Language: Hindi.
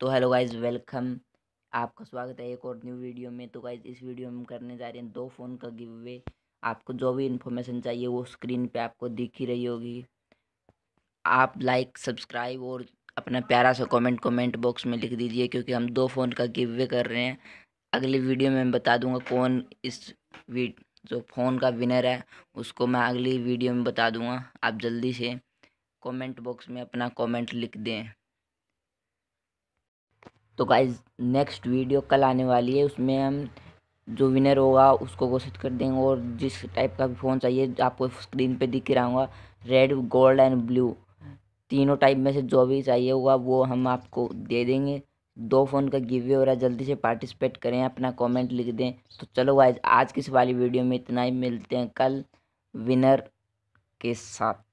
तो हेलो गाइज़ वेलकम आपका स्वागत है एक और न्यू वीडियो में तो गाइज़ इस वीडियो में हम करने जा रहे हैं दो फ़ोन का गिव वे आपको जो भी इन्फॉर्मेशन चाहिए वो स्क्रीन पे आपको दिख ही रही होगी आप लाइक सब्सक्राइब और अपना प्यारा सा कमेंट कमेंट बॉक्स में लिख दीजिए क्योंकि हम दो फ़ोन का गिव वे कर रहे हैं अगली वीडियो में मैं बता दूँगा कौन इस जो फ़ोन का विनर है उसको मैं अगली वीडियो में बता दूँगा आप जल्दी से कॉमेंट बॉक्स में अपना कॉमेंट लिख दें तो गाइज नेक्स्ट वीडियो कल आने वाली है उसमें हम जो विनर होगा उसको घोषित कर देंगे और जिस टाइप का फ़ोन चाहिए आपको स्क्रीन पे दिख रहा रेड गोल्ड एंड ब्लू तीनों टाइप में से जो भी चाहिए होगा वो हम आपको दे देंगे दो फ़ोन का गिवे हो रहा है जल्दी से पार्टिसिपेट करें अपना कमेंट लिख दें तो चलो गाइज आज की इस वाली वीडियो में इतना ही मिलते हैं कल विनर के साथ